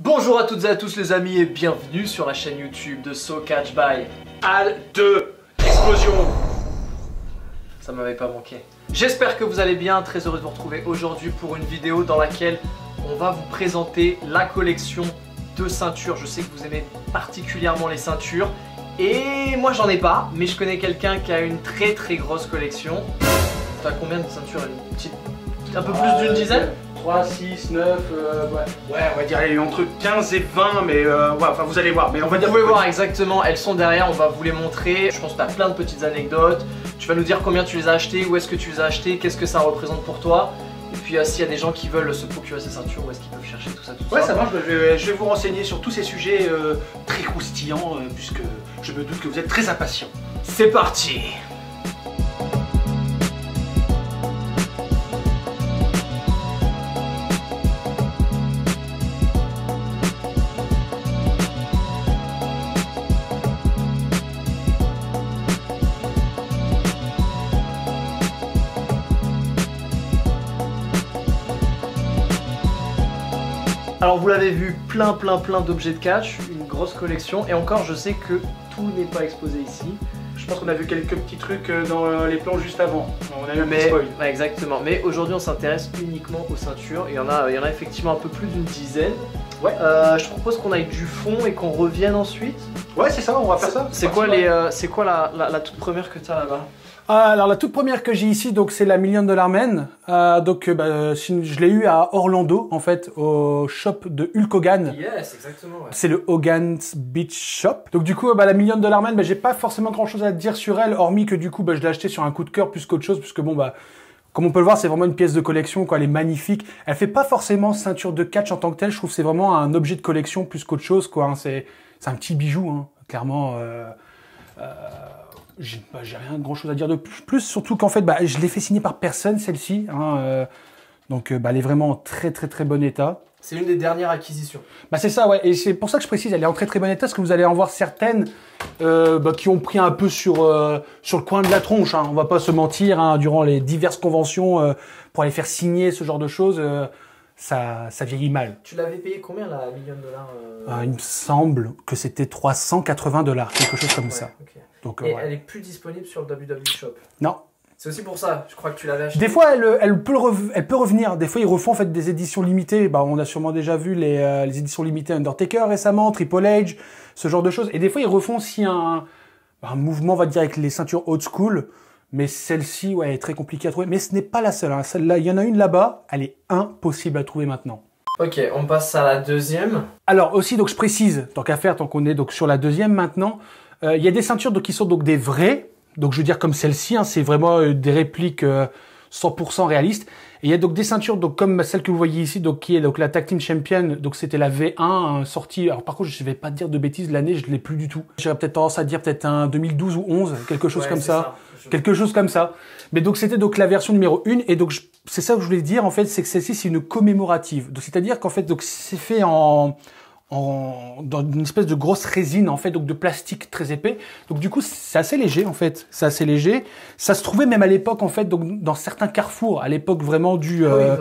Bonjour à toutes et à tous les amis et bienvenue sur la chaîne YouTube de So Catch by Al 2 Explosion Ça m'avait pas manqué. J'espère que vous allez bien, très heureux de vous retrouver aujourd'hui pour une vidéo dans laquelle on va vous présenter la collection de ceintures. Je sais que vous aimez particulièrement les ceintures et moi j'en ai pas, mais je connais quelqu'un qui a une très très grosse collection. T'as combien de ceintures Un peu plus ah, d'une dizaine 3, 6, 9, ouais. on va dire entre 15 et 20, mais euh, enfin vous allez voir. Mais on va dire vous pouvez voir exactement, elles sont derrière, on va vous les montrer. Je pense que tu as plein de petites anecdotes. Tu vas nous dire combien tu les as achetées, où est-ce que tu les as achetées, qu'est-ce que ça représente pour toi. Et puis euh, s'il y a des gens qui veulent se procurer ces ceintures, où est-ce qu'ils peuvent chercher tout ça tout Ouais, ça, marche, je vais, je vais, vous renseigner sur tous ces sujets euh, très croustillants, euh, puisque je me doute que vous êtes très impatients. C'est parti Alors vous l'avez vu, plein plein plein d'objets de catch, une grosse collection, et encore je sais que tout n'est pas exposé ici. Je pense qu'on a vu quelques petits trucs euh, dans euh, les plans juste avant. On a eu un spoil. exactement. Mais aujourd'hui, on s'intéresse uniquement aux ceintures. Il y en a, il y en a effectivement un peu plus d'une dizaine. Ouais. Euh, je propose qu'on aille du fond et qu'on revienne ensuite. Ouais, c'est ça. On va faire ça. C'est quoi euh, quoi la, la toute première que t'as là-bas ah, alors la toute première que j'ai ici, donc c'est la Million Dollar Man. Euh, donc euh, bah, je l'ai eu à Orlando en fait, au shop de Hulk Hogan. Yes, exactement. C'est le Hogan's Beach Shop. Donc du coup, bah, la Million Dollar Man, bah, j'ai pas forcément grand chose à dire sur elle, hormis que du coup, bah, je l'ai acheté sur un coup de cœur plus qu'autre chose, puisque bon bah comme on peut le voir, c'est vraiment une pièce de collection, quoi. Elle est magnifique. Elle fait pas forcément ceinture de catch en tant que telle. Je trouve c'est vraiment un objet de collection plus qu'autre chose, quoi. Hein. C'est, un petit bijou, hein. clairement. euh, euh j'ai rien rien grand chose à dire de plus, surtout qu'en fait, bah, je l'ai fait signer par personne, celle-ci. Hein, euh, donc, euh, bah, elle est vraiment en très, très, très bon état. C'est une des dernières acquisitions. Bah, c'est ça, ouais. Et c'est pour ça que je précise, elle est en très, très bon état, parce que vous allez en voir certaines euh, bah, qui ont pris un peu sur, sur le coin de la tronche. Hein, on va pas se mentir, hein, durant les diverses conventions, pour aller faire signer ce genre de choses ça, ça vieillit mal. Tu l'avais payé combien la million de dollars ah, Il me semble que c'était 380 dollars, quelque chose comme ça. Euh, elle est plus disponible sur le WWE Shop. Non. C'est aussi pour ça, je crois que tu l'avais acheté. Des fois, elle, peut revenir. Des fois, ils refont fait des éditions limitées. Bah, on a sûrement déjà vu euh, les, éditions limitées Undertaker récemment, Triple H, ce genre de choses. Et des fois, ils refont si un, un mouvement, on va dire, avec les ceintures old school. Mais celle-ci, ouais, est très compliquée à trouver. Mais ce n'est pas la seule. Hein. il y en a une là-bas. Elle est impossible à trouver maintenant. Ok, on passe à la deuxième. Alors aussi, donc je précise, tant qu'à faire, tant qu'on est donc sur la deuxième maintenant, euh, il y a des ceintures donc, qui sont donc des vraies, donc je veux dire comme celle-ci, hein, c'est vraiment euh, des répliques 100% euh, réalistes. Et il y a donc des ceintures donc comme celle que vous voyez ici, donc qui est donc la Tag Champion, donc c'était la V1 hein, sortie. Alors par contre, je ne vais pas dire de bêtises, l'année je l'ai plus du tout. J'aurais peut-être tendance à dire peut-être un 2012 ou 11, quelque chose comme ça. Quelque chose comme ça. Mais donc c'était donc la version numéro 1 et donc c'est ça que je voulais dire en fait, c'est que celle-ci c'est une commémorative. Donc c'est-à-dire qu'en fait donc c'est fait en en, dans une espèce de grosse résine en fait, donc de plastique très épais. Donc du coup, c'est assez léger en fait, c'est assez léger. Ça se trouvait même à l'époque en fait, donc dans certains carrefours, à l'époque vraiment du. Ah euh,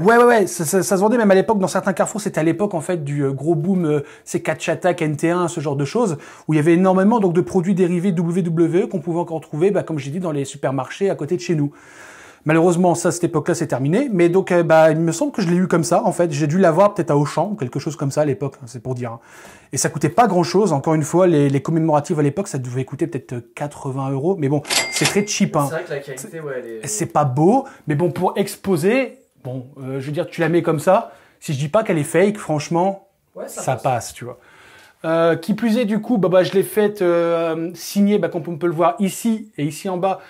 ouais. ouais ouais ça, se vendait même à l'époque dans certains carrefours. C'était à l'époque en fait du euh, gros boom euh, ces C4 NT1, ce genre de choses, où il y avait énormément donc de produits dérivés WWE qu'on pouvait encore trouver, bah, comme j'ai dit, dans les supermarchés à côté de chez nous. Malheureusement, ça, cette époque-là, c'est terminé. Mais donc, euh, bah, il me semble que je l'ai eu comme ça, en fait. J'ai dû l'avoir peut-être à Auchan, quelque chose comme ça à l'époque, hein, c'est pour dire. Hein. Et ça coûtait pas grand-chose. Encore une fois, les, commémoratives à l'époque, ça devait coûter peut-être 80 euh, euros. Mais bon, c'est très cheap. Hein. C'est vrai que la qualité, ouais, elle est pas beau, mais bon, pour exposer, bon, euh, je veux dire, tu la mets comme ça. Si je dis pas qu'elle est fake, franchement, ça, passe. tu vois. qui plus est, du coup, bah, bah je l'ai faite signer bah, comme on peut le voir ici et ici en bas,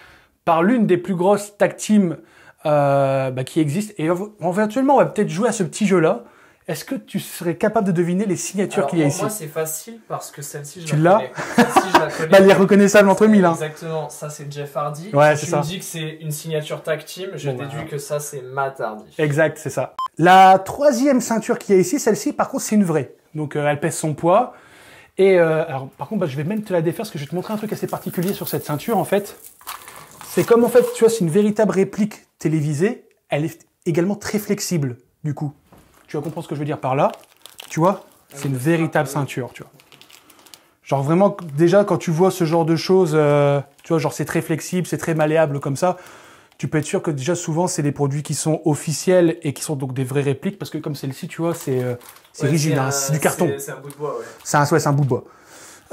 par l'une des plus grosses tag team euh, bah, qui existent Et éventuellement, on va peut-être jouer à ce petit jeu-là. Est-ce que tu serais capable de deviner les signatures qu'il y a ici Moi, c'est facile parce que celle-ci, je, tu la si je la connais. bah, elle est reconnaissable entre mille. Hein. Exactement. Ça, c'est Jeff Hardy. Ouais, si tu me dis que c'est une signature tag team, je déduis que ça, c'est Matt Hardy. Exact, c'est ça. La troisième ceinture qu'il y a ici, celle-ci, par contre, c'est une vraie. Donc, euh, elle pèse son poids. Et euh, alors, par contre, bah, je vais même te la défaire parce que je vais te montrer un truc assez particulier sur cette ceinture, en fait. C'est comme en fait, tu vois, c'est une véritable réplique télévisée, elle est également très flexible, du coup. Tu vas comprendre ce que je veux dire par là. Tu vois, c'est une véritable ceinture, tu vois. Genre vraiment, déjà, quand tu vois ce genre de choses, euh, tu vois, genre c'est très flexible, c'est très malléable comme ça, tu peux être sûr que déjà souvent, c'est des produits qui sont officiels et qui sont donc des vraies répliques, parce que comme celle-ci, tu vois, c'est euh, rigide, hein, c'est du carton. C'est un bout de bois, ouais. C'est un, un bout de bois.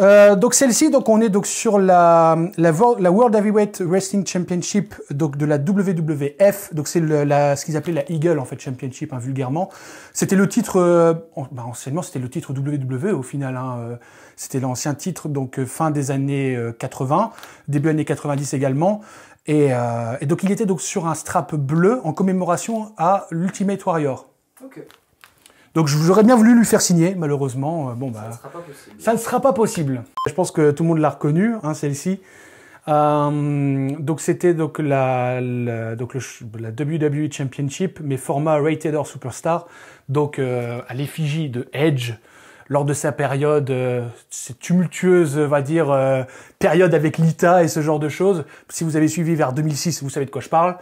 Euh, donc celle-ci, donc on est donc sur la, la, la, World Heavyweight Wrestling Championship donc de la WWF. Donc c'est ce qu'ils appelaient la Eagle en fait Championship hein, vulgairement. C'était le titre, euh, bah, anciennement c'était le titre WW, e, au final. Hein, euh, c'était l'ancien titre donc fin des années 80, début années 90 également. Et, et, donc il était donc sur un strap bleu en commémoration à l'Ultimate Warrior. Okay. Donc j'aurais bien voulu lui faire signer, malheureusement. Euh, bon, bah, ça ne sera pas possible. Je pense que tout le monde l'a reconnu, hein, celle-ci. Euh, donc c'était donc la, donc la WWE Championship, mais format Rated or Superstar, donc euh, à l'effigie de Edge lors de sa période tumultueuse, va dire période avec Lita et ce genre de choses. Si vous avez suivi vers 2006, vous savez de quoi je parle.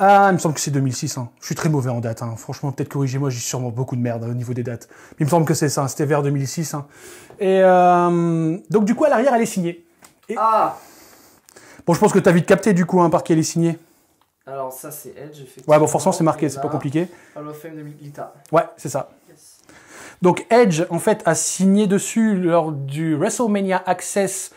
Ah, il me semble que c'est 2006. Hein. Je suis très mauvais en date. Hein. Franchement, peut-être corrigez-moi, j'ai sûrement beaucoup de merde hein, au niveau des dates. Mais il me semble que c'est ça. C'était vers 2006. Et euh, donc du coup, à l'arrière, elle est signée. Ah. Bon, je pense que t'as vite capté du coup par qui elle est signée. Alors ça, c'est Edge. Ouais, bon, forcément, c'est marqué. C'est pas compliqué. Hall of Fame de Lita. Ouais, c'est ça. Donc Edge, en fait, a signé dessus lors du WrestleMania Access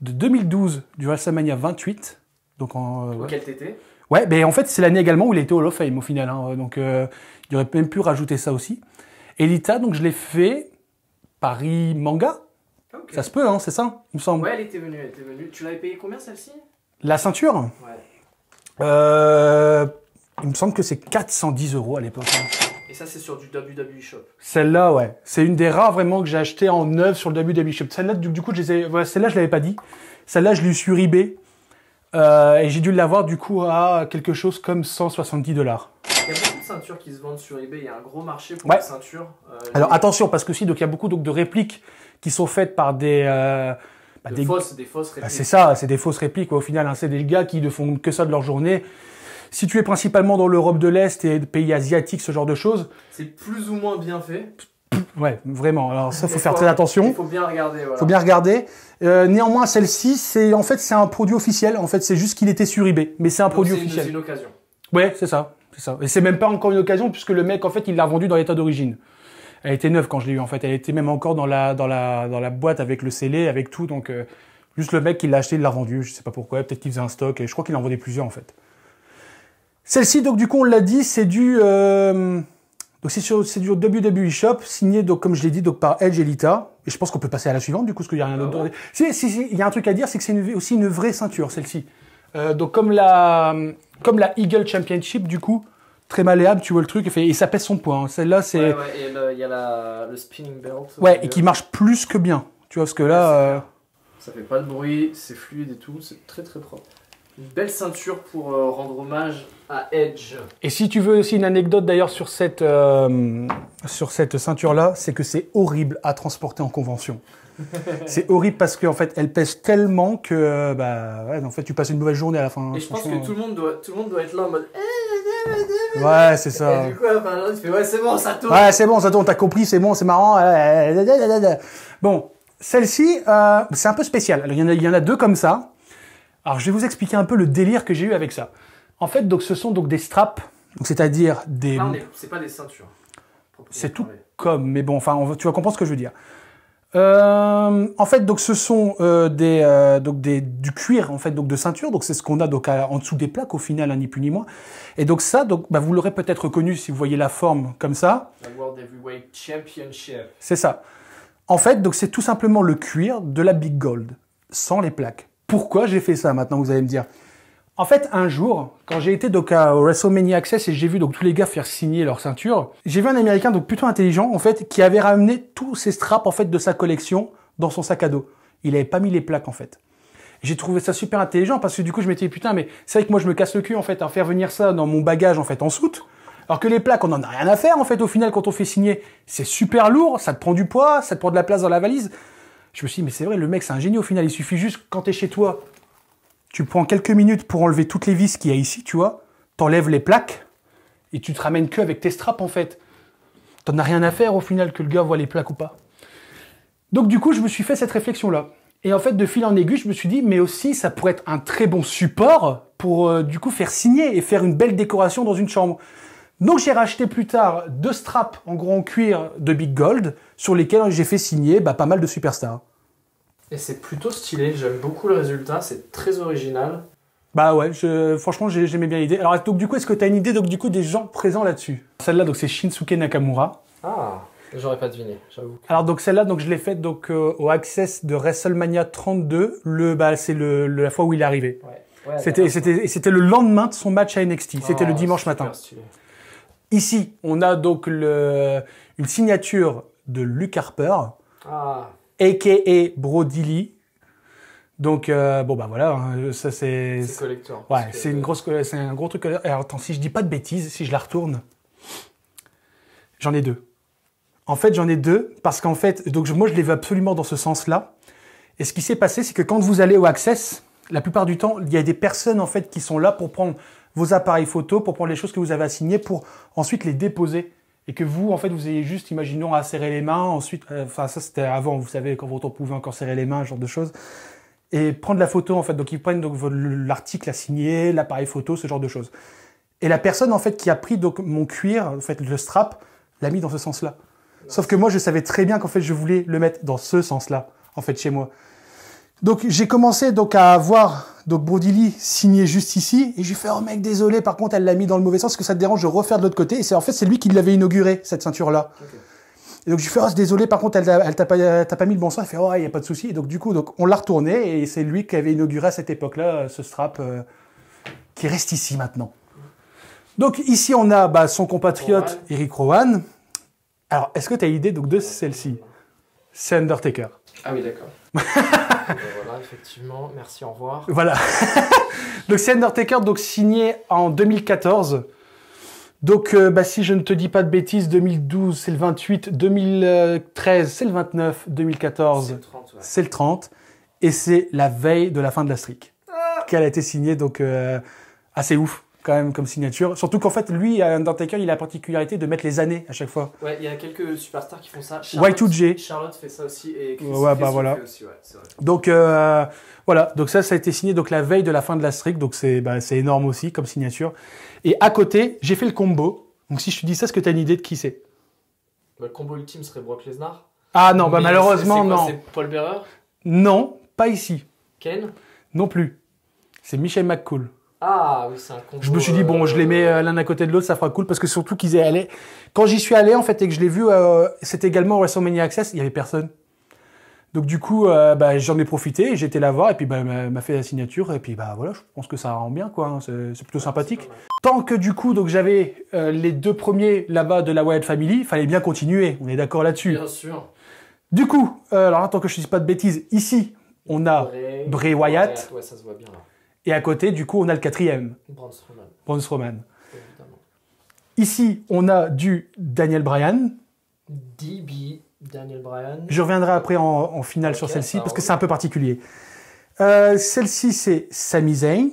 de 2012, du WrestleMania 28. Donc en, euh, Quel été? Ouais, ben en fait, c'est l'année également où il était été Hall of Fame au final. Hein. donc, euh, il aurait même pu rajouter ça aussi. Elita, donc je l'ai fait Paris Manga. Ah, ça se peut, hein, c'est ça, il me semble. Ouais, elle était venue, elle était venue. Tu l'avais payé combien celle-ci La ceinture Ouais. Euh, il me semble que c'est 410 euros à l'époque. Hein. Et ça, c'est sur du WWE Shop. Celle-là, ouais. C'est une des rares vraiment que j'ai acheté en neuf sur le WWE Shop. Celle-là, du, coup, je les celle-là, je l'avais pas dit. Celle-là, je l'ai eu sur eBay euh, et j'ai dû l'avoir du coup à quelque chose comme 170 dollars. Il y a beaucoup de ceintures qui se vendent sur eBay, il y a un gros marché pour les ceintures. Euh, Alors attention, parce que si, donc il y a beaucoup de répliques qui sont faites par des. Euh, bah, des... Fausses, bah, répliques. c'est ça, c'est des fausses répliques. au final, hein, c'est des gars qui ne font que ça de leur journée. situé principalement dans l'Europe de l'Est et pays asiatiques, ce genre de choses. C'est plus ou moins bien fait. Ouais, vraiment. Alors ça, faut faire très attention. Il faut bien regarder. Voilà. Faut bien regarder. Euh, néanmoins, celle-ci, c'est en fait c'est un produit officiel. En fait, c'est juste qu'il était sur eBay, mais c'est un produit officiel. C'est une occasion. Ouais, c'est ça, c'est ça. Et c'est même pas encore une occasion puisque le mec, en fait, il l'a vendu dans l'état d'origine. Elle était neuve quand je l'ai eu. En fait, elle était même encore dans la dans la dans la boîte avec le scellé, avec tout. Donc euh, juste le mec qui l'a acheté, il l'a vendu. Je sais pas pourquoi. Peut-être qu'il faisait un stock. Et je crois qu'il en vendait plusieurs en fait. Celle-ci, donc du coup, on l'a dit, c'est du euh, donc c'est du WWE Shop signé donc comme je l'ai dit donc par Edge et Lita et je pense qu'on peut passer à la suivante du coup parce qu'il y a rien ah d'autre. si, il y a un truc à dire c'est que c'est aussi une vraie ceinture celle-ci. Euh, donc comme la comme la Eagle Championship du coup très malléable, tu vois le truc, et, ça pèse son poids. Hein. Celle-là, c'est. Ouais, et le, y a la, le spinning belt. Ouais, et qui marche plus que bien. Tu vois, parce que là. Ça ne euh, Ça fait pas de bruit, c'est fluide et tout, c'est très très propre une belle ceinture pour euh, rendre hommage à Edge. Et si tu veux aussi une anecdote d'ailleurs sur cette, euh, sur cette ceinture-là, c'est que c'est horrible à transporter en convention. c'est horrible parce qu'en fait, elle pèse tellement que euh, bah, en fait, tu passes une mauvaise journée à la fin. Hein, Et je pense que tout le, monde doit, tout le monde doit être là en mode. Eh, eh, eh, ouais, c'est ça. Et du coup, tu fais, ouais, c'est bon, ça tourne. Ouais, c'est bon, ça tourne, t'as compris, c'est bon, c'est marrant. Bon, celle-ci, c'est un peu spécial. il y, il y en a deux comme ça. Alors je vais vous expliquer un peu le délire que j'ai eu avec ça. En fait, donc ce sont donc des straps, c'est-à-dire des. Non, c'est pas des ceintures. C'est tout comme, mais bon, enfin, tu vas comprendre ce que je veux dire. Euh, en fait, donc ce sont euh, des, euh, donc du cuir en fait, donc de ceinture. Donc c'est ce qu'on a donc en dessous des plaques au final, hein, ni plus ni moins. Et donc ça, donc bah, vous l'aurez peut-être reconnu si vous voyez la forme comme ça. La World Heavyweight Championship. C'est ça. En fait, donc c'est tout simplement le cuir de la Big Gold sans les plaques. Pourquoi j'ai fait ça maintenant, vous allez me dire en fait, un jour, quand j'ai été donc à WrestleMania Access et j'ai vu donc tous les gars faire signer leur ceinture, j'ai vu un Américain donc plutôt intelligent en fait qui avait ramené tous ses straps en fait de sa collection dans son sac à dos. Il n'avait pas mis les plaques en fait. J'ai trouvé ça super intelligent parce que du coup je m'étais dit putain mais c'est vrai que moi je me casse le cul en fait à faire venir ça dans mon bagage en fait en soute. Alors que les plaques on en a rien à faire en fait au final quand on fait signer. C'est super lourd, ça te prend du poids, ça te prend de la place dans la valise. Je me suis dit, mais c'est vrai, le mec, c'est un génie au final. Il suffit juste, quand tu es chez toi, tu prends quelques minutes pour enlever toutes les vis qu'il y a ici, tu vois. T'enlèves les plaques et tu te ramènes que avec tes straps, en fait. T'en as rien à faire au final que le gars voit les plaques ou pas. Donc, du coup, je me suis fait cette réflexion-là. Et en fait, de fil en aiguille, je me suis dit, mais aussi, ça pourrait être un très bon support pour, euh, du coup, faire signer et faire une belle décoration dans une chambre. Donc j'ai racheté plus tard deux straps en gros en cuir de Big Gold sur lesquels j'ai fait signer bah, pas mal de superstars. Et c'est plutôt stylé, j'aime beaucoup le résultat, c'est très original. Bah ouais, franchement j'aimais bien l'idée. Alors donc du coup, est-ce que tu as une idée donc, du coup des gens présents là-dessus Celle-là donc c'est Shinsuke Nakamura. Ah, j'aurais pas deviné, j'avoue. Alors donc celle-là donc je l'ai faite donc euh, au Access de WrestleMania 32, le bah, c'est la fois où il est arrivé. c'était c'était le lendemain de son match à NXT, c'était ah, le dimanche matin. Ici, on a donc le, une signature de Luke Harper, ah. a.k.a. Brody Donc euh, bon bah voilà, hein, ça c'est c'est Ouais, c'est une grosse c'est un gros truc. Euh, alors attends, si je dis pas de bêtises, si je la retourne, j'en ai deux. En fait, j'en ai deux parce qu'en fait, donc moi je les veux absolument dans ce sens-là. Et ce qui s'est passé, c'est que quand vous allez au Access, la plupart du temps, il y a des personnes en fait qui sont là pour prendre vos appareils photo, pour prendre les choses que vous avez assignées, pour ensuite les déposer. Et que vous, en fait, vous ayez juste, imaginons, à serrer les mains, ensuite, euh, enfin ça c'était avant, vous savez, quand vous pouvait encore serrer les mains, genre de choses. Et prendre la photo, en fait. Donc ils prennent donc l'article à signer, l'appareil photo, ce genre de choses. Et la personne, en fait, qui a pris donc mon cuir, en fait, le strap, l'a mis dans ce sens-là. Sauf que moi, je savais très bien qu'en fait, je voulais le mettre dans ce sens-là, en fait, chez moi. Donc j'ai commencé donc à voir donc signé juste ici et j'ai fait oh mec désolé par contre elle l'a mis dans le mauvais sens que ça te dérange de refaire de l'autre côté et c'est en fait c'est lui qui l'avait inauguré cette ceinture là. Et donc j'ai fait oh désolé par contre elle, elle t'a pas, pas mis le bon sens Elle fait oh il y a pas de souci et donc du coup donc on l'a retourné et c'est lui qui avait inauguré à cette époque là euh, ce strap euh, qui reste ici maintenant. Donc ici on a bah, son compatriote Eric Rowan. Alors est-ce que tu as idée donc de celle-ci C'est Undertaker. Ah oui d'accord voilà, effectivement. Merci, au revoir. Voilà. donc, c'est Undertaker, donc signé en 2014. Donc, euh, bah, si je ne te dis pas de bêtises, 2012, c'est le 28. 2013, c'est le 29. 2014, c'est le 30. Et c'est la veille de la fin de la streak. Ah qu'elle a été signée, donc euh, assez ouf comme signature. Surtout qu'en fait, lui, Undertaker, il a la particularité de mettre les années à chaque fois. Ouais, il y a quelques superstars qui font ça. Charlotte, Y2J. Charlotte fait ça aussi et ouais, bah, voilà. Donc euh, voilà, donc ça, ça a été signé donc la veille de la fin de la streak, donc c'est bah, énorme aussi comme signature. Et à côté, j'ai fait le combo. Donc si je te dis ça, est-ce que tu as une idée de qui c'est bah, Le combo ultime serait Brock Lesnar. Ah non, bah, malheureusement, non. C'est Paul Bearer Non, pas ici. Ken Non plus. C'est Michel McCool. Ah oui, c'est un combo. Je me suis dit, bon, je les mets euh, l'un à côté de l'autre, ça fera cool, parce que surtout qu'ils aient allé. Quand j'y suis allé, en fait, et que je l'ai vu, euh, c'était également au WrestleMania Access, il n'y avait personne. Donc du coup, euh, bah, j'en ai profité, j'étais là voir, et puis bah, m'a fait la signature, et puis bah voilà, je pense que ça rend bien, quoi. Hein, c'est plutôt sympathique. Tant que du coup, donc j'avais les deux premiers là-bas de la Wyatt Family, fallait bien continuer, on est d'accord là-dessus. Bien sûr. Du coup, alors tant que je ne dise pas de bêtises, ici, on a Bray, Wyatt. Wyatt ouais, ça se voit bien là. Et à côté, du coup, on a le quatrième. Bronze Roman. Ici, on a du Daniel Bryan. DB Daniel Bryan. Je reviendrai après en, finale sur celle-ci bah, parce que c'est un peu particulier. Euh, celle-ci, c'est Sami Zayn.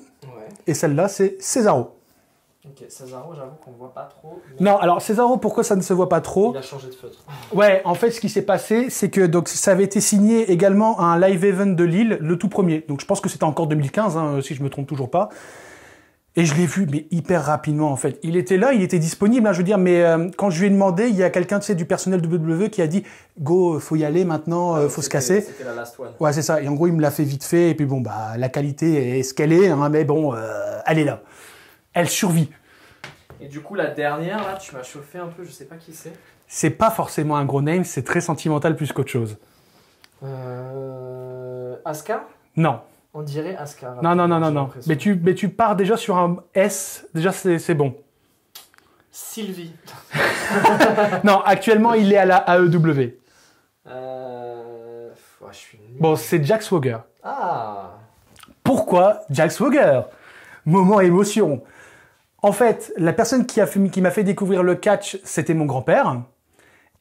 Et celle-là, c'est Cesaro j'avoue qu'on voit pas trop. Non, alors Césaro pourquoi ça ne se voit pas trop Il a changé de feutre. Ouais, en fait, ce qui s'est passé, c'est que donc, ça avait été signé également à un live event de Lille, le tout premier. Donc je pense que c'était encore 2015, hein, si je me trompe toujours pas. Et je l'ai vu, mais hyper rapidement en fait. Il était là, il était disponible, hein, je veux dire, mais euh, quand je lui ai demandé, il y a quelqu'un de du personnel de WWE qui a dit Go, faut y aller maintenant, euh, faut se casser. Ouais, c'est ça. Et en gros, il me l'a fait vite fait, et puis bon, bah, la qualité est ce qu'elle est, hein, mais bon, allez euh, elle est là elle survit. Et du coup, la dernière, là, tu m'as chauffé un peu, je sais pas qui c'est. C'est pas forcément un gros name, c'est très sentimental plus qu'autre chose. Euh... Aska Non. On dirait Aska. Non, non, non, non, non. Mais tu, mais tu pars déjà sur un S, déjà c'est bon. Sylvie. non, actuellement, il est à la AEW. Euh, bon, c'est Jack Swagger. Ah Pourquoi Jack Swagger Moment émotion. En fait, la personne qui, m'a fait découvrir le catch, c'était mon grand-père.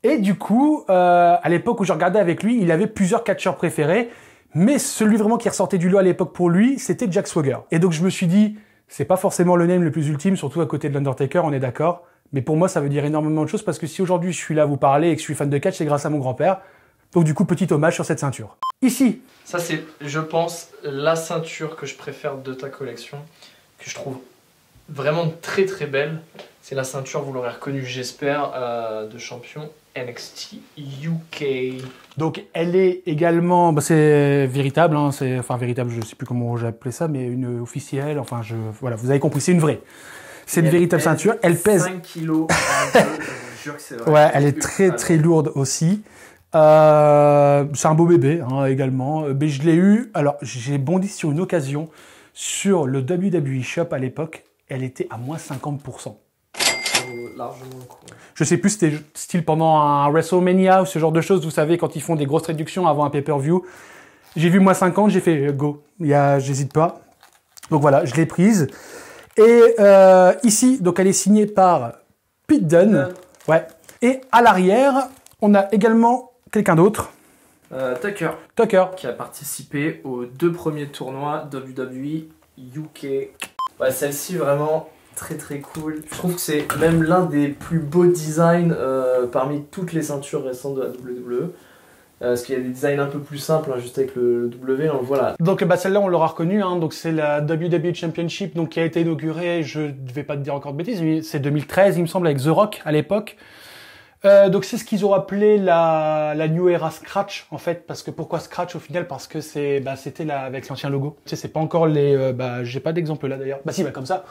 Et du coup, euh, à l'époque où je regardais avec lui, il avait plusieurs catcheurs préférés. Mais celui vraiment qui ressortait du lot à l'époque pour lui, c'était Jack Swagger. Et donc je me suis dit, c'est pas forcément le name le plus ultime, surtout à côté de l'Undertaker, on est d'accord. Mais pour moi, ça veut dire énormément de choses parce que si aujourd'hui je suis là à vous parler et que je suis fan de catch, c'est grâce à mon grand-père. Donc du coup, petit hommage sur cette ceinture. Ici. Ça c'est, je pense, la ceinture que je préfère de ta collection, que je trouve vraiment très très belle. C'est la ceinture, vous l'aurez reconnue, j'espère, euh, de champion NXT UK. Donc elle est également, bah, c'est véritable, hein, c'est enfin véritable, je sais plus comment j'ai appelé ça, mais une officielle. Enfin, je, voilà, vous avez compris, c'est une vraie. C'est une véritable ceinture. Elle pèse 5 kilos. je jure que c'est vrai. Ouais, elle est très très lourde aussi. Euh, c'est un beau bébé hein, également. Euh, mais je l'ai eu. Alors j'ai bondi sur une occasion sur le WWE Shop à l'époque elle était à moins 50%. Euh, largement Je sais plus, c'était style pendant un WrestleMania ou ce genre de choses, vous savez, quand ils font des grosses réductions avant un pay-per-view. J'ai vu moins 50, j'ai fait go, j'hésite pas. Donc voilà, je l'ai prise. Et euh, ici, donc elle est signée par Pete Dunne. Ouais. Et à l'arrière, on a également quelqu'un d'autre. Euh, Tucker. Tucker. Qui a participé aux deux premiers tournois WWE UK Ouais, celle-ci vraiment très très cool. Je trouve que c'est même l'un des plus beaux designs euh, parmi toutes les ceintures récentes de la WWE. Euh, parce qu'il y a des designs un peu plus simples, hein, juste avec le, W, voilà. Donc bah, celle-là, on l'aura reconnue, hein. donc c'est la WWE Championship, donc qui a été inaugurée, je ne vais pas te dire encore de bêtises, c'est 2013, il me semble, avec The Rock à l'époque. Euh, donc c'est ce qu'ils ont appelé la, la, New Era Scratch en fait, parce que pourquoi Scratch au final Parce que c'est bah, c'était là avec l'ancien logo. Tu sais, c'est pas encore les. Euh, bah, j'ai pas d'exemple là d'ailleurs. Bah si, bah comme ça.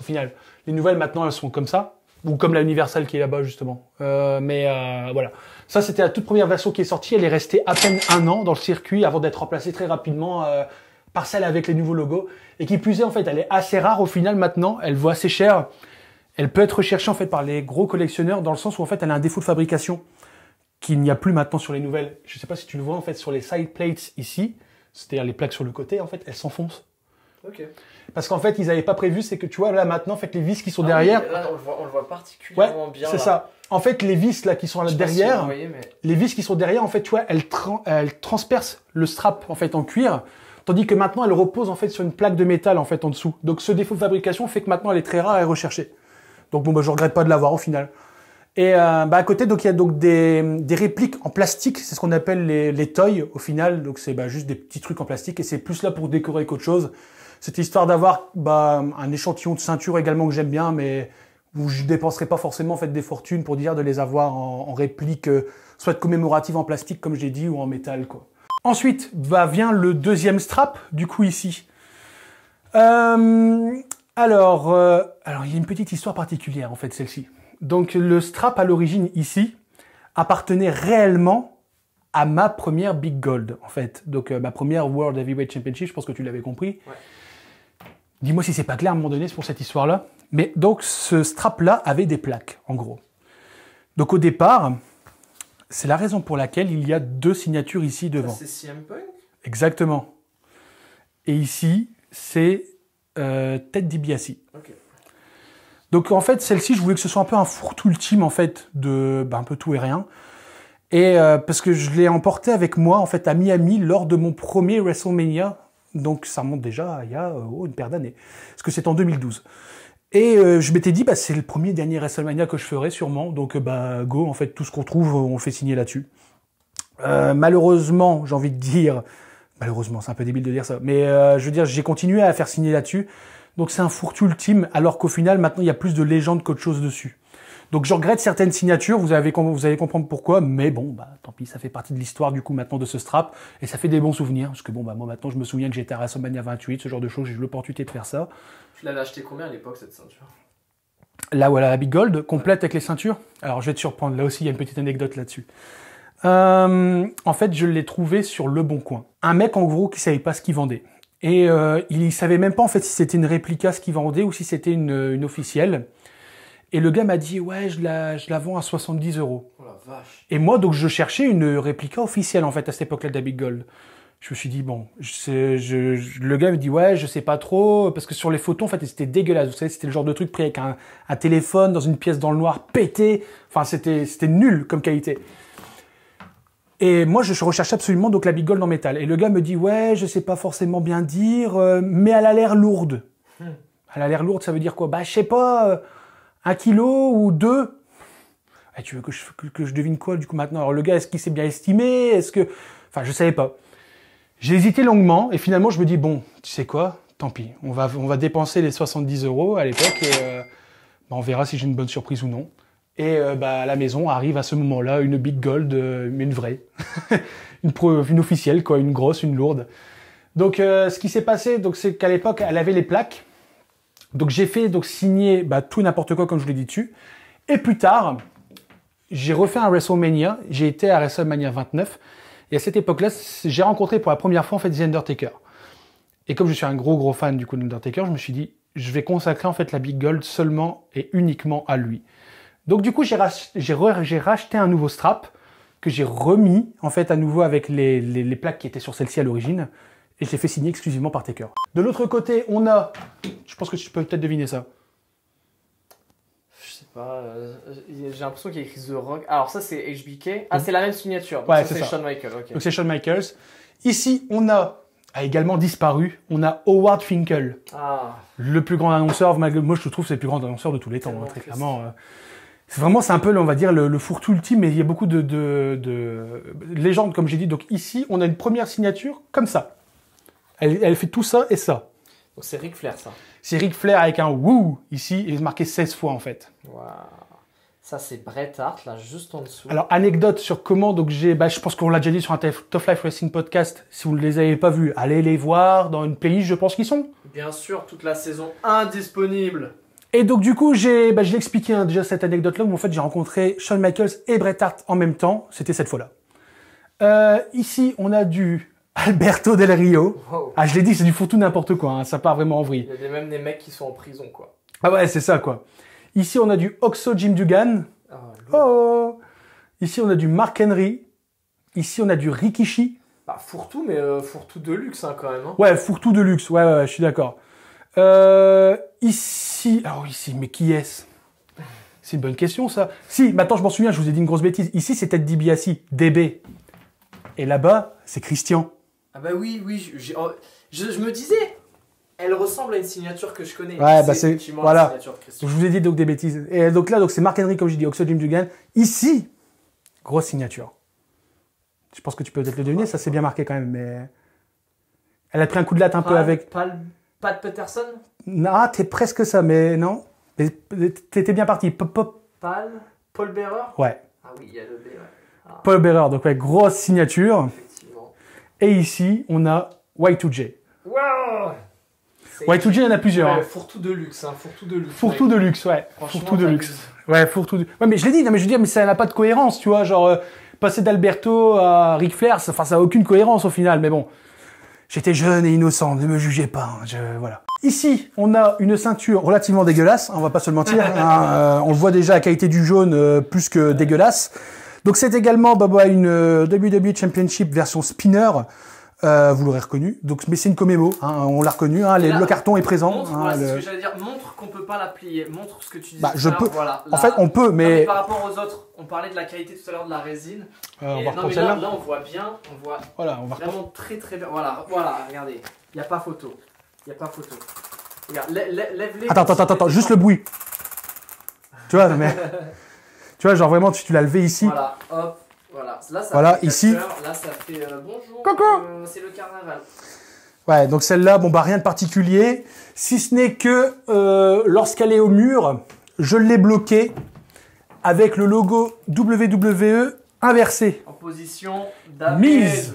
Au final, les nouvelles maintenant elles sont comme ça ou comme la Universal qui est là-bas justement. Euh, mais euh, voilà, ça c'était la toute première version qui est sortie. Elle est restée à peine un an dans le circuit avant d'être remplacée très rapidement euh, par celle avec les nouveaux logos et qui plus est en fait, elle est assez rare au final maintenant. Elle vaut assez cher. Elle peut être recherchée en fait par les gros collectionneurs dans le sens où en fait elle a un défaut de fabrication qu'il n'y a plus maintenant sur les nouvelles. Je ne sais pas si tu le vois en fait sur les side plates ici, c'est-à-dire les plaques sur le côté, en fait elles s'enfoncent. Okay. Parce qu'en fait, ils n'avaient pas prévu, c'est que tu vois, là maintenant, en fait, les vis qui sont ah derrière. on le voit, particulièrement ouais, bien. C'est ça. En fait, les vis là qui sont là derrière, les vis qui sont derrière, en fait, tu vois, elles, transpercent le strap en fait en cuir, tandis que maintenant, elles repose en fait sur une plaque de métal en fait en dessous. Donc, ce défaut de fabrication fait que maintenant, elle est très rare et recherchée. Donc bon, bah, je regrette pas de l'avoir au final. Et euh, bah, à côté, donc il y a donc des, répliques en plastique, c'est ce qu'on appelle les, les toys au final. Donc c'est bah, juste des petits trucs en plastique et c'est plus là pour décorer qu'autre chose. Cette histoire d'avoir bah, un échantillon de ceinture également que j'aime bien, mais où je dépenserai pas forcément en fait des fortunes pour dire de les avoir en, réplique, euh, soit commémorative en plastique comme j'ai dit ou en métal quoi. Ensuite, bah, vient le deuxième strap du coup ici. Euh, alors, euh, alors, il y a une petite histoire particulière en fait, celle-ci. Donc, le strap à l'origine ici appartenait réellement à ma première Big Gold, en fait. Donc, euh, ma première World Heavyweight Championship, je pense que tu l'avais compris. Dis-moi si c'est pas clair à un moment donné pour cette histoire-là. Mais donc, ce strap-là avait des plaques, en gros. Donc, au départ, c'est la raison pour laquelle il y a deux signatures ici devant. C'est CM Punk Exactement. Et ici, c'est Tête euh, Ted Donc en fait, celle-ci, je voulais que ce soit un peu un fourre-tout ultime en fait de ben, un peu tout et rien. Et euh, parce que je l'ai emporté avec moi en fait à Miami lors de mon premier WrestleMania. Donc ça monte déjà il y a euh, oh, une paire d'années, parce que c'est en 2012. Et je m'étais dit bah c'est le premier dernier WrestleMania que je ferai sûrement. Donc bah go en fait tout ce qu'on trouve on fait signer là-dessus. malheureusement, j'ai envie de dire, Malheureusement, c'est un peu débile de dire ça. Mais euh, je veux dire, j'ai continué à faire signer là-dessus. Donc c'est un fourre ultime, alors qu'au final, maintenant, il y a plus de légende qu'autre chose dessus. Donc je regrette certaines signatures, vous, avez, vous allez comprendre pourquoi, mais bon, bah, tant pis, ça fait partie de l'histoire du coup maintenant de ce strap, et ça fait des bons souvenirs, parce que bon, bah, moi maintenant je me souviens que j'étais à WrestleMania 28, ce genre de choses, j'ai eu l'opportunité de faire ça. Tu l'avais acheté combien à l'époque cette ceinture Là, voilà, la Big Gold, complète avec les ceintures. Alors je vais te surprendre, là aussi il y a une petite anecdote là-dessus. Euh, en fait, je l'ai trouvé sur Le Bon Coin un mec en gros qui savait pas ce qu'il vendait. Et euh, il savait même pas en fait si c'était une réplica ce qu'il vendait ou si c'était une, officielle. Et le gars m'a dit ouais je la, je la vends à 70 euros. Oh, Et moi donc je cherchais une réplica officielle en fait à cette époque-là big Gold. Je me suis dit bon, je, je, le gars me dit ouais je sais pas trop parce que sur les photos en fait c'était dégueulasse. Vous savez c'était le genre de truc pris avec un, un téléphone dans une pièce dans le noir pété. Enfin c'était c'était nul comme qualité. Et moi, je recherche absolument donc la Big Gold en métal. Et le gars me dit, ouais, je sais pas forcément bien dire, euh, mais elle a l'air lourde. Hmm. Elle a l'air lourde, ça veut dire quoi Bah, je sais pas, euh, un kilo ou deux. Eh, tu veux que je, que, je devine quoi du coup maintenant Alors le gars, est-ce qu'il s'est bien estimé Est-ce que... Enfin, je savais pas. J'ai hésité longuement et finalement, je me dis, bon, tu sais quoi Tant pis, on va, on va dépenser les 70 euros à l'époque et euh, bah, on verra si j'ai une bonne surprise ou non. Et euh, bah, la maison arrive à ce moment-là une Big Gold, euh, mais une vraie, une, une officielle quoi, une grosse, une lourde. Donc euh, ce qui s'est passé, c'est qu'à l'époque elle avait les plaques. Donc j'ai fait donc signer bah, tout n'importe quoi comme je l'ai dit dessus. Et plus tard, j'ai refait un WrestleMania. J'ai été à WrestleMania 29. Et à cette époque-là, j'ai rencontré pour la première fois en fait The Undertaker. Et comme je suis un gros gros fan du coup d'Undertaker, je me suis dit je vais consacrer en fait la Big Gold seulement et uniquement à lui. Donc du coup, j'ai racheté, un nouveau strap que j'ai remis en fait à nouveau avec les, plaques qui étaient sur celle-ci à l'origine et je l'ai fait signer exclusivement par Taker. De l'autre côté, on a, je pense que tu peux peut-être deviner ça. Je sais pas, euh, j'ai l'impression qu'il y a écrit The Rock. Alors ça c'est HBK. Ah mm. c'est la même signature. Donc ouais, c'est Shawn Michaels. Donc c'est Shawn Michaels. Ici on a a également disparu. On a Howard Finkel, ah. le plus grand annonceur. Moi je trouve c'est le plus grand annonceur de tous les temps, hein, très clairement. Euh c'est vraiment, c'est un peu, on va dire, le, le fourre-tout ultime, Mais il y a beaucoup de, légendes, comme j'ai dit. Donc ici, on a une première signature comme ça. Elle, fait tout ça et ça. Oh, c'est Ric Flair, ça. C'est Ric Flair avec un wouh ici, il est marqué 16 fois en fait. Waouh. Ça, c'est Bret Hart, là, juste en dessous. Alors, anecdote sur comment, donc j'ai, bah, je pense qu'on l'a déjà dit sur un Tough Life Wrestling podcast. Si vous ne les avez pas vus, allez les voir dans une playlist, je pense qu'ils sont. Bien sûr, toute la saison indisponible et donc du coup, j'ai, bah, je expliqué hein, déjà cette anecdote-là, mais en fait j'ai rencontré Shawn Michaels et Bret Hart en même temps, c'était cette fois-là. Euh, ici, on a du Alberto Del Rio. Ah, je l'ai dit, c'est du fourre-tout n'importe quoi, hein, ça part vraiment en vrille. Il y a même des mecs qui sont en prison, quoi. Ah ouais, c'est ça, quoi. Ici, on a du Oxo Jim Dugan. Ah, oh Ici, on a du Mark Henry. Ici, on a du Rikishi. Bah, fourre-tout, mais four euh, fourre-tout de luxe, hein, quand même. Ouais, fourre-tout de luxe, ouais, ouais, je suis d'accord. Euh, ici si, ah oui, mais qui est-ce C'est une bonne question, ça. Si, maintenant je m'en souviens, je vous ai dit une grosse bêtise. Ici, c'est Ted DiBiase, DB. Et là-bas, c'est Christian. Ah bah oui, oui, oh, je, me disais, elle ressemble à une signature que je connais. Ouais, bah c'est, voilà. Je vous ai dit donc des bêtises. Et donc là, donc c'est Mark Henry, comme je dis, Oxford Jim Dugan. Ici, grosse signature. Je pense que tu peux peut-être le deviner, ça c'est bien marqué quand même, mais... Elle a pris un coup de latte un peu avec... Pas, de Peterson ah, t'es presque ça, mais non. T'étais bien parti. Pop, pop. Paul Bearer Ouais. Ah oui, il y a le B, ah. Paul Bearer, donc grosse signature. Effectivement. Et ici, on a Y2J. Waouh Y2J, il y en a plusieurs. Ouais, hein. tout de luxe, hein, fourre-tout de luxe. Fourre-tout de luxe, ouais. fourre de luxe. Ouais, mais je l'ai dit, non, mais je veux dire, mais ça n'a pas de cohérence, tu vois, genre, euh, passer d'Alberto à Ric Flair, ça, ça n'a aucune cohérence au final, mais bon. J'étais jeune et innocent, ne me jugez pas, hein, je, voilà. Ici, on a une ceinture relativement dégueulasse, hein, on va pas se le mentir. Hein, euh, on voit déjà la qualité du jaune euh, plus que dégueulasse. Donc c'est également bah, bah une euh, WWE Championship version spinner. vous l'aurez reconnu. Donc, mais c'est une commémo, hein, on l'a reconnu. les, le carton est présent. Montre, ce que j'allais dire. Montre qu'on peut pas la plier. Montre ce que tu dis. Bah, je peux. en fait, on peut, mais... par rapport aux autres, on parlait de la qualité tout à l'heure de la résine. là, on voit bien, on voit. Voilà, on va vraiment très très bien. Voilà, voilà, regardez, il n'y a pas photo. Il n'y a pas photo. Regarde, lève-les. Attends, attends, attends, attends, juste le bruit. tu vois, mais. tu vois, genre vraiment, tu, tu l'as levé ici. Voilà, hop. Voilà, là, ça voilà ici. Là, ça fait euh, bonjour. Coucou. Euh, c'est le carnaval. Ouais, donc celle-là, bon bah rien de particulier, si ce n'est que euh, lorsqu'elle est au mur, je l'ai bloquée avec le logo WWE inversé. En position Mise.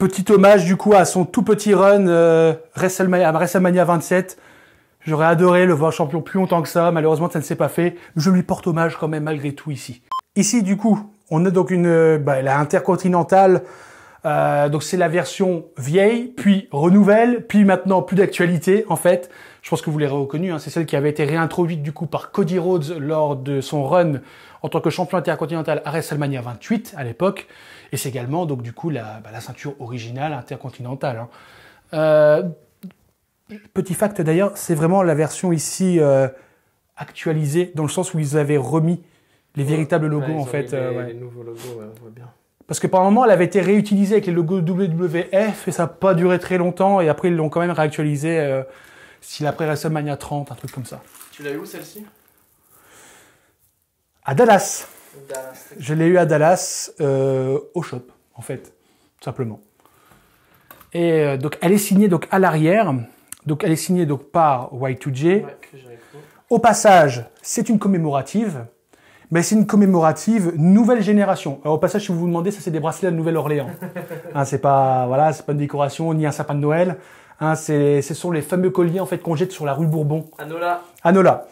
Petit hommage du coup à son tout petit run euh, WrestleMania, 27. J'aurais adoré le voir champion plus longtemps que ça. Malheureusement, ça ne s'est pas fait. Je lui porte hommage quand même malgré tout ici. Ici, du coup, on a donc une euh, bah, la intercontinentale. Euh, donc c'est la version vieille, puis renouvelle, puis maintenant plus d'actualité en fait. Je pense que vous l'avez reconnu, hein, c'est celle qui avait été réintroduite du coup par Cody Rhodes lors de son run en tant que champion intercontinental à WrestleMania 28 à l'époque. Et c'est également, donc, du coup, la, bah, ceinture originale intercontinentale. Hein. Euh, petit fact d'ailleurs, c'est vraiment la version ici euh, actualisée, dans le sens où ils avaient remis les véritables logos, en fait. Euh, les, les, nouveaux logos, on voit bien. Parce que par un moment, elle avait été réutilisée avec les logos WWF et ça n'a pas duré très longtemps. Et après, ils l'ont quand même réactualisé si s'il après WrestleMania 30, un truc comme ça. Tu l'as eu où celle-ci À Dallas je l'ai eu à Dallas, euh, au shop, en fait, tout simplement. Et euh, donc, elle est signée donc à l'arrière. Donc, elle est signée donc par Y2J. au passage, c'est une commémorative, mais c'est une commémorative nouvelle génération. au passage, si vous vous demandez, ça c'est des bracelets de Nouvelle-Orléans. Hein, c'est pas voilà, c'est pas une décoration ni un sapin de Noël. Hein, ce sont les fameux colliers en fait qu'on jette sur la rue Bourbon. Anola. Anola.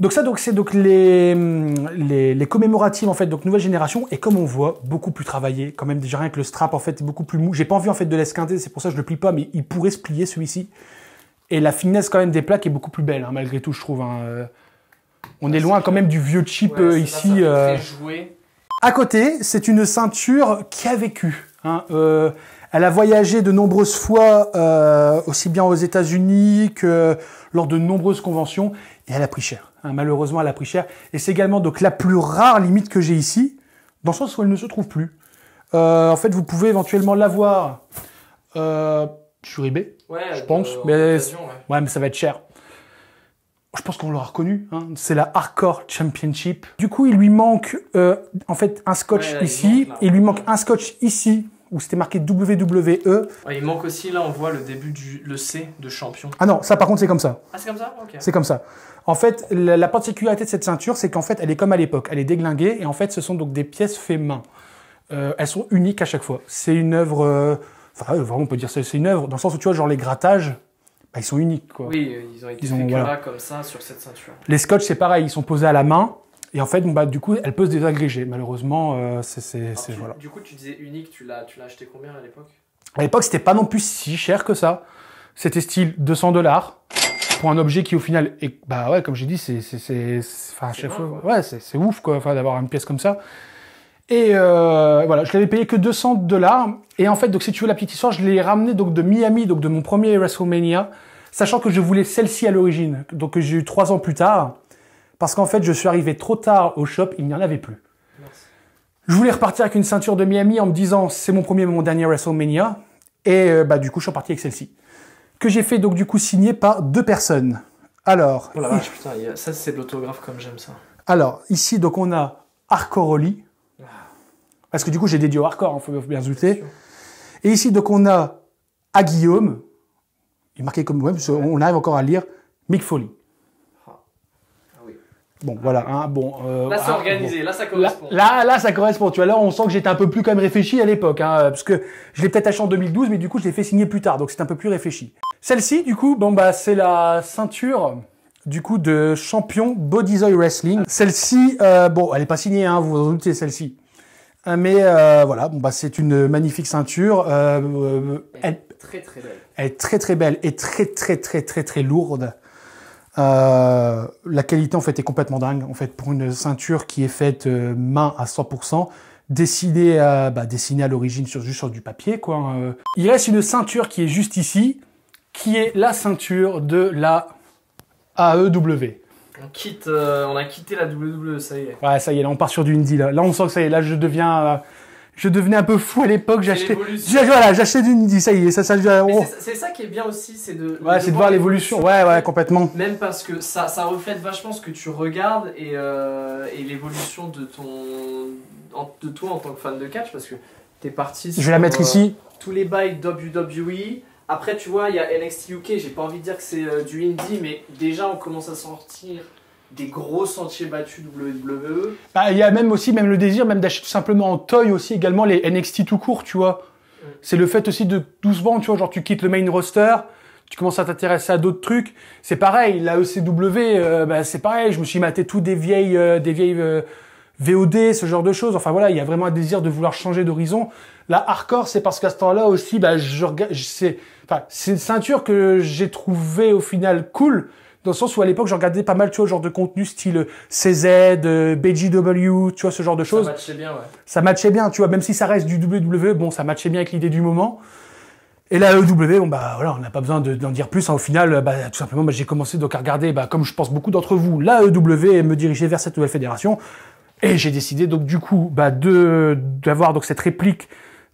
Donc ça, donc c'est donc les, les, les, commémoratives en fait, donc nouvelle génération et comme on voit, beaucoup plus travaillé, quand même déjà rien que le strap en fait est beaucoup plus mou. J'ai pas envie en fait de l'esquinter, c'est pour ça que je le plie pas, mais il pourrait se plier celui-ci. Et la finesse quand même des plaques est beaucoup plus belle hein, malgré tout, je trouve. Hein. Euh, on est ah, loin quand même du vieux chip euh, ici. Euh. À côté, c'est une ceinture qui a vécu. Hein, elle a voyagé de nombreuses fois, aussi bien aux États-Unis que lors de nombreuses conventions, et elle a pris cher. Hein, malheureusement, elle a pris cher. Et c'est également donc la plus rare limite que j'ai ici, dans le sens où elle ne se trouve plus. Euh, en fait, vous pouvez éventuellement l'avoir euh, sur eBay, ouais, je pense. Euh, mais, ouais. mais ça va être cher. Je pense qu'on l'aura reconnu. Hein. C'est la Hardcore Championship. Du coup, il lui manque euh, en fait un scotch ici. et il lui manque un scotch ici où c'était marqué WWE. il manque aussi, là, on voit le début du le C de champion. Ah non, ça par contre, c'est comme ça. Ah, c'est comme ça Ok C'est comme ça. En fait, la, particularité de cette ceinture, c'est qu'en fait, elle est comme à l'époque. Elle est déglinguée et en fait, ce sont donc des pièces faites main. Euh, elles sont uniques à chaque fois. C'est une œuvre. Euh, enfin, euh, vraiment, on peut dire c'est une œuvre, dans le sens où tu vois, genre les grattages, bah, ils sont uniques. Quoi. Oui, ils ont été ils comme ça sur cette ceinture. Les scotch, c'est pareil, ils sont posés à la main. Et en fait, bah, du coup, elle peut se désagréger. Malheureusement, euh, c'est. Voilà. Du coup, tu disais unique, tu l'as acheté combien à l'époque À l'époque, c'était pas non plus si cher que ça. C'était style 200 dollars pour un objet qui, au final, bah ouais, comme j'ai dit, c'est. Enfin, chaque fois, ouais, c'est ouf, quoi, d'avoir une pièce comme ça. Et euh, voilà, je l'avais payé que 200 dollars. Et en fait, donc si tu veux la petite histoire, je l'ai ramené donc de Miami, donc de mon premier WrestleMania, sachant que je voulais celle-ci à l'origine, donc j'ai eu trois ans plus tard. Parce qu'en fait, je suis arrivé trop tard au shop, il n'y en avait plus. Je voulais repartir avec une ceinture de Miami en me disant c'est mon premier, mon dernier WrestleMania. Et euh, bah, du coup, je suis reparti avec celle-ci. Que j'ai fait donc du coup signer par deux personnes. Alors. Oh la vache, putain, ça c'est de l'autographe comme j'aime ça. Alors, ici, donc on a Arcoroli. Parce que du coup, j'ai dédié au hardcore, il hein, faut bien zouter. Et ici, donc on a à Guillaume. Il est marqué comme moi, parce on arrive encore à lire Mick Foley. Bon, voilà. Hein, bon, euh, là, ah, organisé. Là, ça correspond. Là, là, ça correspond. Tu vois, là, on sent que j'étais un peu plus quand même réfléchi à l'époque, hein, parce que je l'ai peut-être acheté en 2012, mais du coup, je l'ai fait signer plus tard, donc c'est un peu plus réfléchi. Celle-ci, du coup, bon bah, c'est la ceinture du coup de champion Bodyzoy Wrestling. Celle-ci, euh, bon, elle est pas signée, hein, vous vous en doutez, celle-ci. Euh, mais euh, voilà, bon bah, c'est une magnifique ceinture. elle, est très très belle. Elle est très très belle et très très très très, très lourde. Euh, la qualité en fait est complètement dingue. En fait, pour une ceinture qui est faite euh, main à 100%, bah, dessinée à, l'origine sur juste sur du papier quoi. Hein, euh, il reste une ceinture qui est juste ici, qui est la ceinture de la AEW. On quitte, on a quitté la WWE, ça y est. Ouais, ça y est, là on part sur du indie là. Là on sent que ça y est, là je deviens je devenais un peu fou à l'époque. J'achetais, du indie, ça y est, ça, ça. C'est ça qui est bien aussi, c'est de. voir l'évolution. Ouais, complètement. Même parce que ça, ça reflète vachement ce que tu regardes et, euh, l'évolution de ton, de toi en tant que fan de catch, parce que t'es parti. Sur, je vais la mettre euh, ici. Tous les bails WWE. Après, tu vois, il y a NXT UK. J'ai pas envie de dire que c'est euh, du indie, mais déjà on commence à sortir des gros sentiers battus WWE. Bah, il y a même aussi même le désir même d'acheter tout simplement en toy aussi également les NXT tout court, tu vois. Mm. C'est le fait aussi de doucement, tu vois, genre tu quittes le main roster, tu commences à t'intéresser à d'autres trucs. C'est pareil, la ECW, euh, bah, c'est pareil, je me suis maté tout des vieilles euh, des vieilles euh, VOD, ce genre de choses. Enfin voilà, il y a vraiment un désir de vouloir changer d'horizon. La hardcore, c'est parce qu'à ce temps-là aussi, bah, je, je c'est, enfin, c'est une ceinture que j'ai trouvée au final cool dans le sens où à l'époque je regardais pas mal tu vois genre de contenu style euh, CZ, euh, BGW, tu vois ce genre de choses. Ça matchait bien ouais. Ça matchait bien, tu vois, même si ça reste du WWE, bon ça matchait bien avec l'idée du moment. Et la EW, e, bon bah voilà, on n'a pas besoin d'en dire plus. Hein. Au final, euh, bah, tout simplement, bah, j'ai commencé donc à regarder, bah, comme je pense beaucoup d'entre vous, la EW e et me diriger vers cette nouvelle fédération. Et j'ai décidé donc du coup bah, de d'avoir donc cette réplique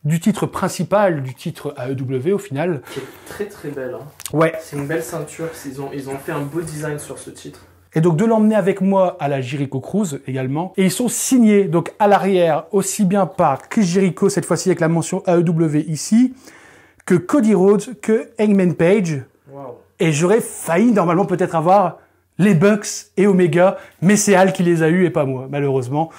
du titre principal, du titre AEW au final. C'est très très belle. Hein. Ouais. C'est une belle ceinture. Ils ont, ils ont fait un beau design sur ce titre. Et donc de l'emmener avec moi à la Jericho Cruise également. Et ils sont signés donc à l'arrière aussi bien par Chris Jericho cette fois-ci avec la mention AEW ici que Cody Rhodes que Hangman Page. Wow. Et j'aurais failli normalement peut-être avoir les Bucks et Omega, mais c'est Al qui les a eus et pas moi malheureusement.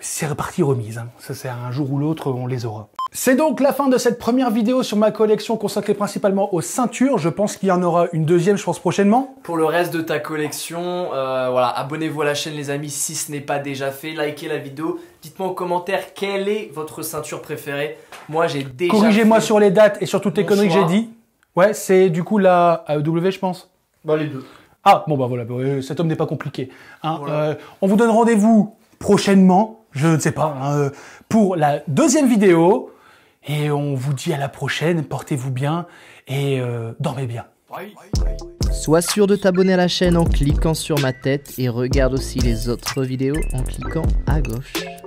C'est reparti remise. Hein. Ça c'est un jour ou l'autre on les aura. C'est donc la fin de cette première vidéo sur ma collection consacrée principalement aux ceintures. Je pense qu'il y en aura une deuxième, je pense prochainement. Pour le reste de ta collection, euh, voilà, abonnez-vous à la chaîne les amis si ce n'est pas déjà fait, likez la vidéo, dites-moi en commentaire quelle est votre ceinture préférée. Moi j'ai déjà Corrigez-moi sur les dates et sur toutes les conneries que j'ai dit. Ouais, c'est du coup la AEW je pense. Bah les deux. Ah bon bah voilà, bah, cet homme n'est pas compliqué. Hein. Euh, on vous donne rendez-vous prochainement, je ne sais pas, hein, euh, pour la deuxième vidéo. Et on vous dit à la prochaine, portez-vous bien et euh, dormez bien. Sois sûr de t'abonner à la chaîne en cliquant sur ma tête et regarde aussi les autres vidéos en cliquant à gauche.